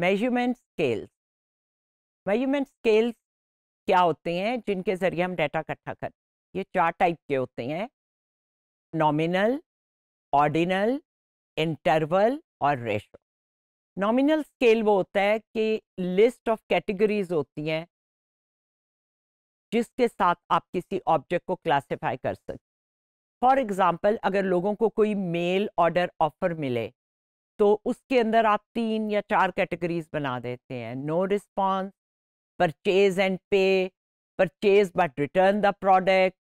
measurement scales measurement scales क्या होते हैं जिनके ज़रिए हम डाटा इकट्ठा करते ये चार टाइप के होते हैं नॉमिनल ऑर्डिनल इंटरवल और रेशो नॉमिनल स्केल वो होता है कि लिस्ट ऑफ कैटेगरीज होती हैं जिसके साथ आप किसी ऑब्जेक्ट को क्लासिफाई कर सकते फॉर एग्ज़ाम्पल अगर लोगों को कोई मेल ऑर्डर ऑफर मिले तो उसके अंदर आप तीन या चार कैटेगरीज बना देते हैं no response purchase and pay purchase but return the product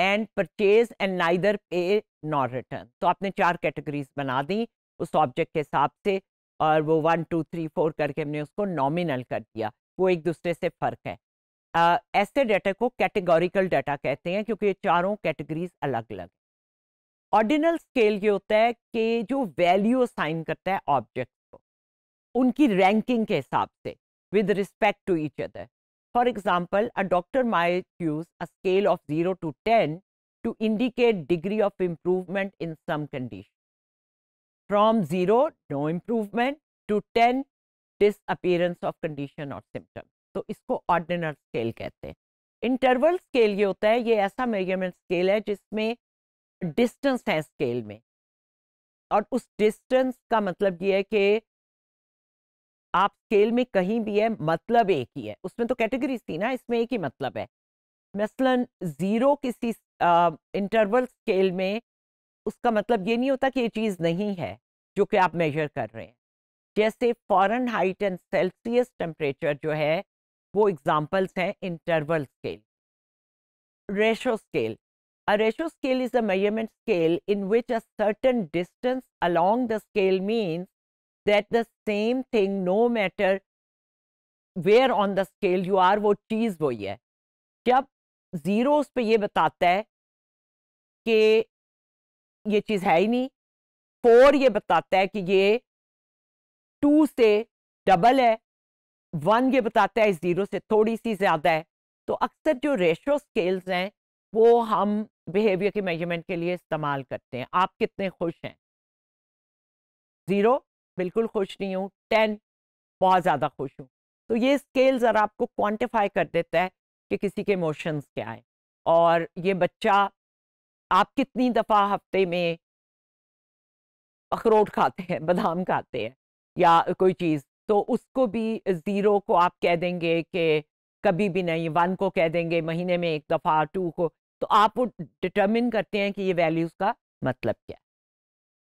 and purchase and neither pay not return तो आपने चार कैटेगरीज बना दी उस ऑब्जेक्ट के हिसाब से और वो वन टू थ्री फोर करके हमने उसको नॉमिनल कर दिया वो एक दूसरे से फ़र्क है ऐसे ऐसे डाटा को कैटेगोरिकल डाटा कहते हैं क्योंकि ये चारों कैटेगरीज अलग अलग ऑर्डिनल स्केल ये होता है कि जो वैल्यू असाइन करता है ऑब्जेक्ट को उनकी रैंकिंग के हिसाब से with respect to each other for example a doctor may use a scale of zero to ten to indicate degree of improvement in some condition from zero no improvement to ten disappearance of condition और symptom तो इसको ordinal scale कहते हैं interval scale ये होता है ये ऐसा मेजरमेंट स्केल है जिसमें डिस्टेंस है स्केल में और उस डिस्टेंस का मतलब ये है कि आप स्केल में कहीं भी है मतलब एक ही है उसमें तो कैटेगरीज थी ना इसमें एक ही मतलब है मसलन ज़ीरो किसी इंटरवल स्केल में उसका मतलब ये नहीं होता कि ये चीज़ नहीं है जो कि आप मेजर कर रहे हैं जैसे Fahrenheit and Celsius temperature जो है वो एग्जाम्पल्स हैं interval scale ratio scale A ratio scale is a measurement scale in which a certain distance along the scale means that the same thing no matter where on the scale you are वो चीज़ वही है जब zero उस पर यह बताता है कि ये चीज़ है ही नहीं फोर ये बताता है कि ये टू से डबल है वन ये बताता है ज़ीरो से थोड़ी सी ज़्यादा है तो अक्सर जो रेशो स्केल्स हैं वो हम बिहेवियर के मेजरमेंट के लिए इस्तेमाल करते हैं आप कितने खुश हैं ज़ीरो बिल्कुल खुश नहीं हूँ टेन बहुत ज़्यादा खुश हूँ तो ये स्केल ज़रा आपको क्वांटिफाई कर देता है कि किसी के इमोशंस क्या हैं और ये बच्चा आप कितनी दफ़ा हफ्ते में अखरोट खाते हैं बादाम खाते हैं या कोई चीज़ तो उसको भी ज़ीरो को आप कह देंगे कि कभी भी नहीं वन को कह देंगे महीने में एक दफ़ा टू को तो आप वो डिटर्मिन करते हैं कि ये वैल्यूज का मतलब क्या है